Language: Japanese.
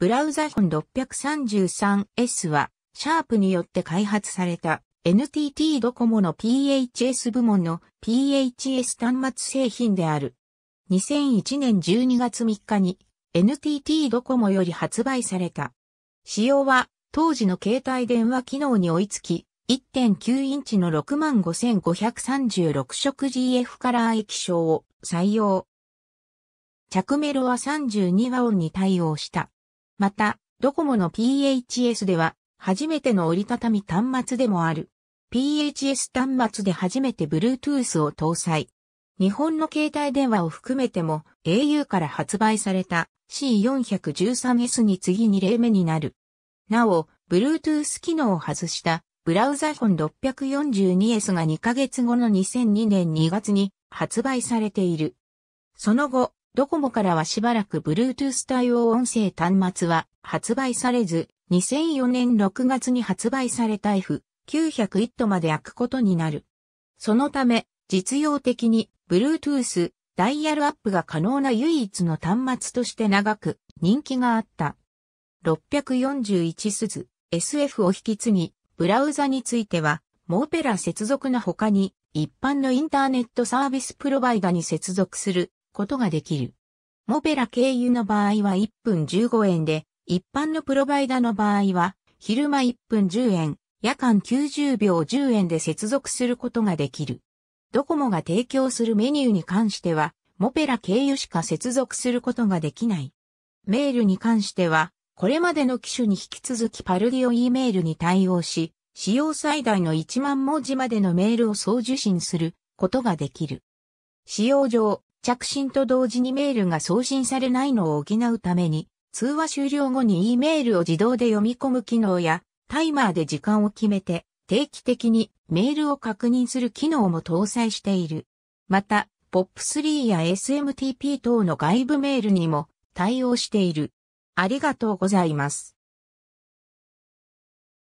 ブラウザフォン 633S は、シャープによって開発された NTT ドコモの PHS 部門の PHS 端末製品である。2001年12月3日に NTT ドコモより発売された。仕様は当時の携帯電話機能に追いつき、1.9インチの65,536色 GF カラー液晶を採用。着メロは32オ音に対応した。また、ドコモの PHS では、初めての折りたたみ端末でもある。PHS 端末で初めて Bluetooth を搭載。日本の携帯電話を含めても au から発売された C413S に次2例目になる。なお、Bluetooth 機能を外したブラウザフォン 642S が2ヶ月後の2002年2月に発売されている。その後、ドコモからはしばらく Bluetooth 対応音声端末は発売されず、2004年6月に発売された F901 とまで開くことになる。そのため、実用的に Bluetooth ダイヤルアップが可能な唯一の端末として長く人気があった。641鈴 SF を引き継ぎ、ブラウザについては、モーペラ接続の他に一般のインターネットサービスプロバイダに接続することができる。モペラ経由の場合は1分15円で、一般のプロバイダの場合は、昼間1分10円、夜間90秒10円で接続することができる。ドコモが提供するメニューに関しては、モペラ経由しか接続することができない。メールに関しては、これまでの機種に引き続きパルディオ E メールに対応し、使用最大の1万文字までのメールを送受信することができる。使用上、着信と同時にメールが送信されないのを補うために、通話終了後に E メールを自動で読み込む機能や、タイマーで時間を決めて、定期的にメールを確認する機能も搭載している。また、POP3 や SMTP 等の外部メールにも対応している。ありがとうございます。